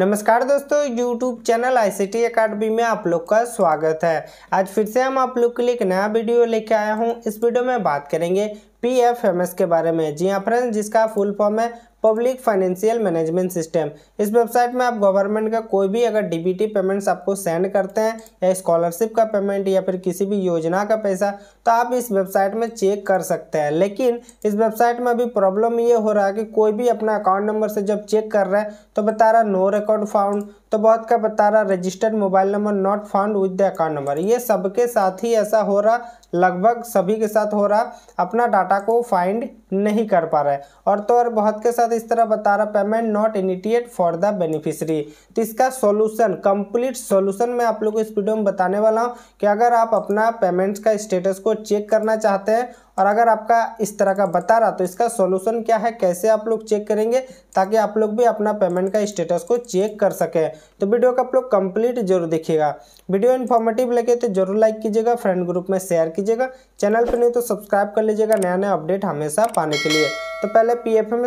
नमस्कार दोस्तों YouTube channel I C T academy में आप लोग का स्वागत है आज फिर से हम आप लोग के लिए एक नया वीडियो लेके आया हूँ इस वीडियो में बात करेंगे पीएफएमएस के बारे में जी हाँ फ्रेंड जिसका फुल फॉर्म है पब्लिक फाइनेंशियल मैनेजमेंट सिस्टम इस वेबसाइट में आप गवर्नमेंट का कोई भी अगर डीबीटी पेमेंट्स आपको सेंड करते हैं या स्कॉलरशिप का पेमेंट या फिर किसी भी योजना का पैसा तो आप इस वेबसाइट में चेक कर सकते हैं लेकिन इस वेबसाइट में अभी प्रॉब्लम ये हो रहा है कि कोई भी अपना अकाउंट नंबर से जब चेक कर रहा है तो बता रहा नो रिकॉर्ड फाउंड तो बहुत का बता रहा registered mobile number not found with the account number ये सबके साथ ही ऐसा हो रहा लगभग सभी के साथ हो रहा अपना डाटा डाटा को फाइंड नहीं कर पा रहा है और तो और बहुत के साथ इस तरह बता रहा payment not initiate for the beneficiary तो इसका सॉल्यूशन कंप्लीट सॉल्यूशन मैं आप लोग को इस वीडियो में बताने वाला हूँ कि अगर आप अपना पेमेंट्स का स्टेटस को चेक करना चाहते हैं और अगर आपका इस तरह का बता रहा तो इसका सॉल्यूशन क्या है कैसे आप लोग चेक करेंगे ताकि आप लोग भी अपना पेमेंट का स्टेटस को चेक कर सकें तो वीडियो का आप लोग कंप्लीट जरूर देखिएगा वीडियो इन्फॉर्मेटिव लगे तो जरूर लाइक कीजिएगा फ्रेंड ग्रुप में शेयर कीजिएगा चैनल पर नहीं तो सब्सक्राइब कर लीजिएगा नया नया अपडेट हमेशा पाने के लिए तो पहले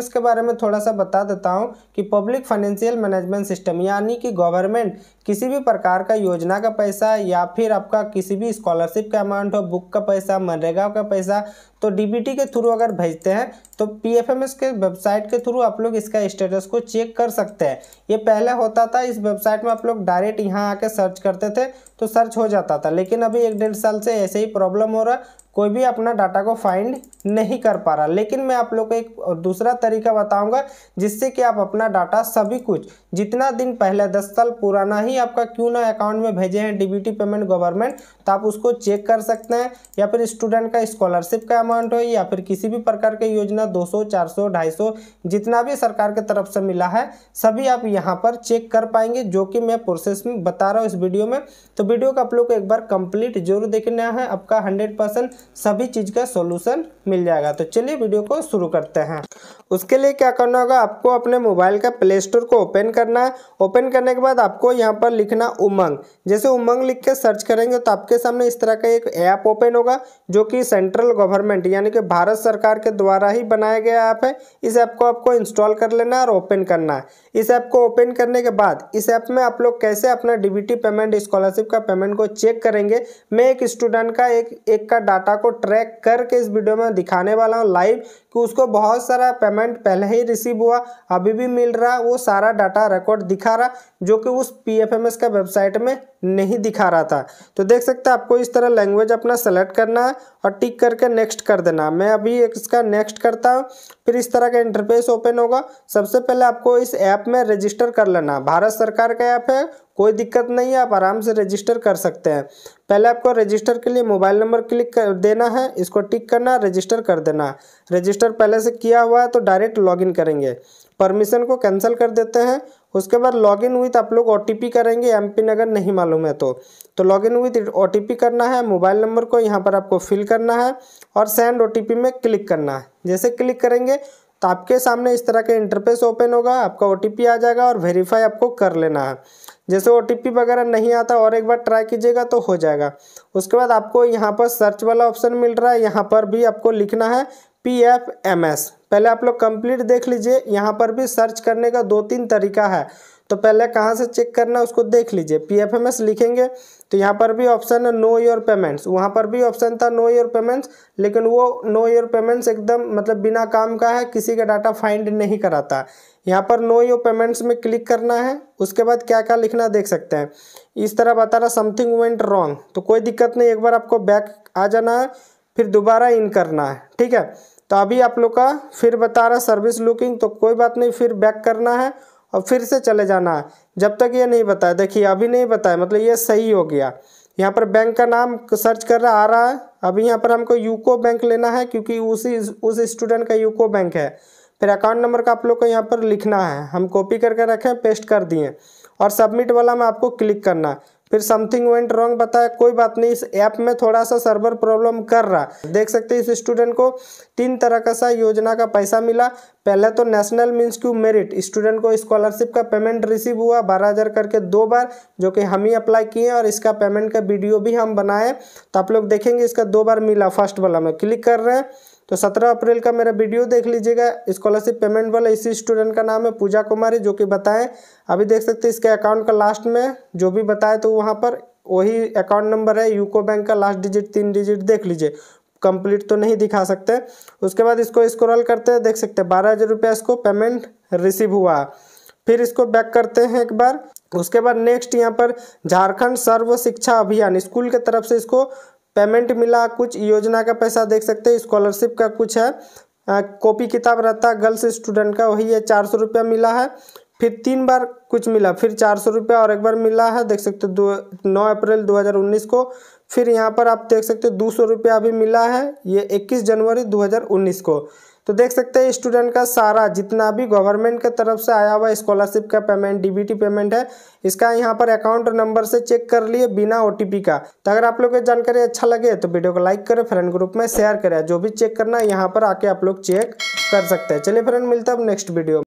एस के बारे में थोड़ा सा बता देता हूँ कि पब्लिक फाइनेंशियल मैनेजमेंट सिस्टम यानी कि गवर्नमेंट किसी भी प्रकार का योजना का पैसा या फिर आपका किसी भी स्कॉलरशिप का अमाउंट हो बुक का पैसा मनरेगा का पैसा तो डीबीटी के थ्रू अगर भेजते हैं तो पीएफएमएस के वेबसाइट के थ्रू आप लोग इसका स्टेटस को चेक कर सकते हैं ये पहले होता था इस वेबसाइट में आप लोग डायरेक्ट यहाँ आके सर्च करते थे तो सर्च हो जाता था लेकिन अभी एक डेढ़ साल से ऐसे ही प्रॉब्लम हो रहा कोई भी अपना डाटा को फाइंड नहीं कर पा रहा लेकिन मैं आप लोग को एक दूसरा तरीका बताऊंगा जिससे कि आप अपना डाटा सभी कुछ जितना दिन पहले दस साल पुराना ही आपका क्यों ना अकाउंट में भेजे हैं डीबीटी पेमेंट गवर्नमेंट तो आप उसको चेक कर सकते हैं या फिर स्टूडेंट का स्कॉलरशिप का अमाउंट हो या फिर किसी भी प्रकार की योजना सौ 400 250 जितना भी सरकार की तरफ से मिला है सभी आप यहाँ पर चेक कर पाएंगे जो कि मैं प्रोसेस में बता रहा हूँ इस वीडियो में तो वीडियो को आप लोग को एक बार कंप्लीट जरूर देखना है आपका हंड्रेड परसेंट सभी चीज़ का सोल्यूशन मिल जाएगा तो चलिए वीडियो को शुरू करते हैं उसके लिए क्या करना होगा आपको अपने मोबाइल का प्ले स्टोर को ओपन करना है ओपन करने के बाद आपको यहाँ पर लिखना उमंग जैसे उमंग लिख के सर्च करेंगे तो आपके सामने इस तरह का एक ऐप ओपन होगा जो कि सेंट्रल गवर्नमेंट यानी कि भारत सरकार के द्वारा ही बनाया गया ऐप है इस ऐप को आपको इंस्टॉल कर लेना है और ओपन करना है इस ऐप को ओपन करने के बाद इस ऐप में आप लोग कैसे अपना डी पेमेंट स्कॉलरशिप का पेमेंट को चेक करेंगे मैं एक स्टूडेंट का एक एक का डाटा डाटा को ट्रैक करके इस वीडियो में दिखाने वाला हूँ लाइव कि उसको बहुत सारा पेमेंट पहले ही रिसीव हुआ अभी भी मिल रहा वो सारा डाटा रिकॉर्ड दिखा रहा जो कि उस पी एफ एम एस का वेबसाइट में नहीं दिखा रहा था तो देख सकते हैं आपको इस तरह लैंग्वेज अपना सेलेक्ट करना है और टिक करके नेक्स्ट कर देना मैं अभी इसका नेक्स्ट करता हूँ फिर इस तरह का इंटरफेस ओपन होगा सबसे पहले आपको इस ऐप में रजिस्टर कर लेना भारत सरकार का ऐप है कोई दिक्कत नहीं है आप आराम से रजिस्टर कर सकते हैं पहले आपको रजिस्टर के लिए मोबाइल नंबर क्लिक कर देना है इसको टिक करना रजिस्टर कर देना रजिस्टर पहले से किया हुआ है तो डायरेक्ट लॉगिन करेंगे परमिशन को कैंसिल कर देते हैं उसके बाद लॉग इन विथ आप लोग ओ करेंगे एम पिन अगर नहीं मालूम है तो तो लॉग इन विथ ओ करना है मोबाइल नंबर को यहाँ पर आपको फिल करना है और सेंड ओ में क्लिक करना है जैसे क्लिक करेंगे तो आपके सामने इस तरह का इंटरफेस ओपन होगा आपका ओ आ जाएगा और वेरीफाई आपको कर लेना है जैसे ओ वगैरह नहीं आता और एक बार ट्राई कीजिएगा तो हो जाएगा उसके बाद आपको यहाँ पर सर्च वाला ऑप्शन मिल रहा है यहाँ पर भी आपको लिखना है पी एफ एम एस पहले आप लोग कंप्लीट देख लीजिए यहाँ पर भी सर्च करने का दो तीन तरीका है तो पहले कहाँ से चेक करना है उसको देख लीजिए पी एफ एम एस लिखेंगे तो यहाँ पर भी ऑप्शन है नो योर पेमेंट्स वहाँ पर भी ऑप्शन था नो योर पेमेंट्स लेकिन वो नो योर पेमेंट्स एकदम मतलब बिना काम का है किसी का डाटा फाइंड नहीं कराता यहाँ पर नो योर पेमेंट्स में क्लिक करना है उसके बाद क्या क्या लिखना देख सकते हैं इस तरह बता रहा समथिंग वेंट रॉन्ग तो कोई दिक्कत नहीं एक बार आपको बैक आ जाना है फिर दोबारा इन करना है ठीक है तो अभी आप लोग का फिर बता रहा सर्विस लुकिंग तो कोई बात नहीं फिर बैक करना है और फिर से चले जाना है जब तक ये नहीं बताया देखिए अभी नहीं बताया मतलब ये सही हो गया यहाँ पर बैंक का नाम सर्च कर रहा आ रहा है अभी यहाँ पर हमको यूको बैंक लेना है क्योंकि उसी उस स्टूडेंट का यूको बैंक है फिर अकाउंट नंबर का आप लोग को यहाँ पर लिखना है हम कॉपी करके रखें पेस्ट कर दिए और सबमिट वाला में आपको क्लिक करना है फिर समथिंग वेंट रॉन्ग बताया कोई बात नहीं इस ऐप में थोड़ा सा सर्वर प्रॉब्लम कर रहा देख सकते हैं इस स्टूडेंट को तीन तरह का सा योजना का पैसा मिला पहले तो national means cum merit student को स्कॉलरशिप का पेमेंट रिसीव हुआ बारह हज़ार करके दो बार जो कि हम ही अप्लाई किए और इसका पेमेंट का वीडियो भी हम बनाए तो आप लोग देखेंगे इसका दो बार मिला फर्स्ट वाला में क्लिक कर रहे हैं तो 17 अप्रैल का मेरा वीडियो देख लीजिएगा स्कॉलरशिप पेमेंट वाला इसी स्टूडेंट का नाम है पूजा कुमारी जो कि बताएं अभी देख सकते हैं इसके अकाउंट का लास्ट में जो भी बताए तो वहाँ पर वही अकाउंट नंबर है यूको बैंक का लास्ट डिजिट तीन डिजिट देख लीजिए कंप्लीट तो नहीं दिखा सकते उसके बाद इसको स्क्रॉल करते हैं देख सकते हैं बारह हज़ार रुपया इसको पेमेंट रिसीव हुआ फिर इसको बैक करते हैं एक बार उसके बाद नेक्स्ट यहाँ पर झारखंड सर्व शिक्षा अभियान स्कूल के तरफ से इसको पेमेंट मिला कुछ योजना का पैसा देख सकते हैं स्कॉलरशिप का कुछ है कॉपी किताब रहता गर्ल्स स्टूडेंट का वही है चार सौ रुपया मिला है फिर तीन बार कुछ मिला फिर चार सौ रुपया और एक बार मिला है देख सकते दो नौ अप्रैल 2019 को फिर यहाँ पर आप देख सकते हो दो सौ रुपया अभी मिला है ये 21 जनवरी 2019 को तो देख सकते हैं स्टूडेंट का सारा जितना भी गवर्नमेंट के तरफ से आया हुआ स्कॉलरशिप का पेमेंट डीबीटी पेमेंट है इसका यहाँ पर अकाउंट नंबर से चेक कर लिए बिना ओटीपी का तो अगर आप लोग को जानकारी अच्छा लगे तो वीडियो को लाइक करें फ्रेंड ग्रुप में शेयर करें जो भी चेक करना है यहाँ पर आके आप लोग चेक कर सकते हैं चलिए फ्रेंड मिलता है नेक्स्ट वीडियो